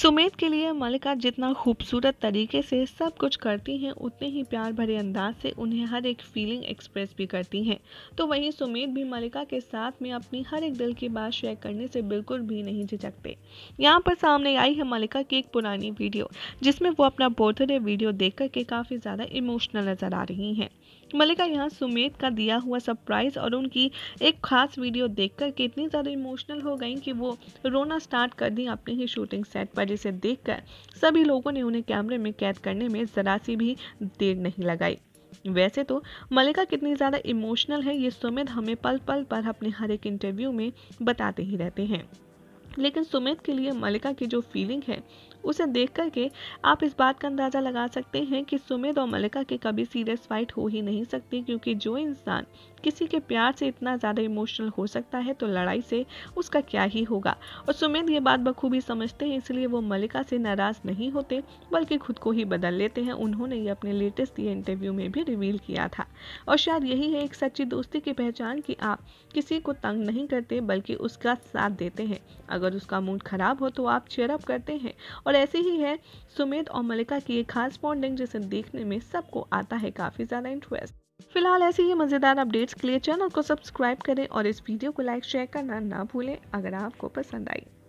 सुमेध के लिए मलिका जितना खूबसूरत तरीके से सब कुछ करती हैं उतने ही प्यार भरे अंदाज से उन्हें हर एक फीलिंग एक्सप्रेस भी करती हैं तो वहीं सुमेध भी मलिका के साथ में अपनी हर एक दिल की बात शेयर करने से बिल्कुल भी नहीं झिझकते यहाँ पर सामने आई है मलिका की एक पुरानी वीडियो जिसमें वो अपना बर्थडे वीडियो देख करके काफ़ी ज़्यादा इमोशनल नज़र आ रही हैं मलिका यहाँ सुमेध का दिया हुआ सरप्राइज़ और उनकी एक खास वीडियो देख करके इतनी ज़्यादा इमोशनल हो गई कि वो रोना स्टार्ट कर दी अपने ही शूटिंग सेट पर पर इसे देखकर सभी लोगों ने उन्हें कैमरे में कैद करने में जरा सी भी देर नहीं लगाई वैसे तो मलिका कितनी ज़्यादा इमोशनल है ये सुमित हमें पल पल पर अपने हर एक इंटरव्यू में बताते ही रहते हैं लेकिन सुमित के लिए मलिका की जो फीलिंग है उसे देख करके आप इस बात का अंदाज़ा लगा सकते हैं कि सुमित और मलिका के कभी सीरियस फाइट हो ही नहीं सकती क्योंकि जो इंसान किसी के प्यार से इतना ज़्यादा इमोशनल हो सकता है तो लड़ाई से उसका क्या ही होगा और सुमित ये बात बखूबी समझते हैं इसलिए वो मलिका से नाराज़ नहीं होते बल्कि खुद को ही बदल लेते हैं उन्होंने ये अपने लेटेस्ट ये इंटरव्यू में भी रिवील किया था और शायद यही है एक सच्ची दोस्ती की पहचान कि आप किसी को तंग नहीं करते बल्कि उसका साथ देते हैं अगर अगर उसका मूड ख़राब हो तो आप चेयरअप करते हैं और ऐसे ही है सुमित और मलिका की एक खास बॉन्डिंग जिसे देखने में सबको आता है काफ़ी ज़्यादा इंटरेस्ट फिलहाल ऐसे ही मज़ेदार अपडेट्स के लिए चैनल को सब्सक्राइब करें और इस वीडियो को लाइक शेयर करना ना भूलें अगर आपको पसंद आई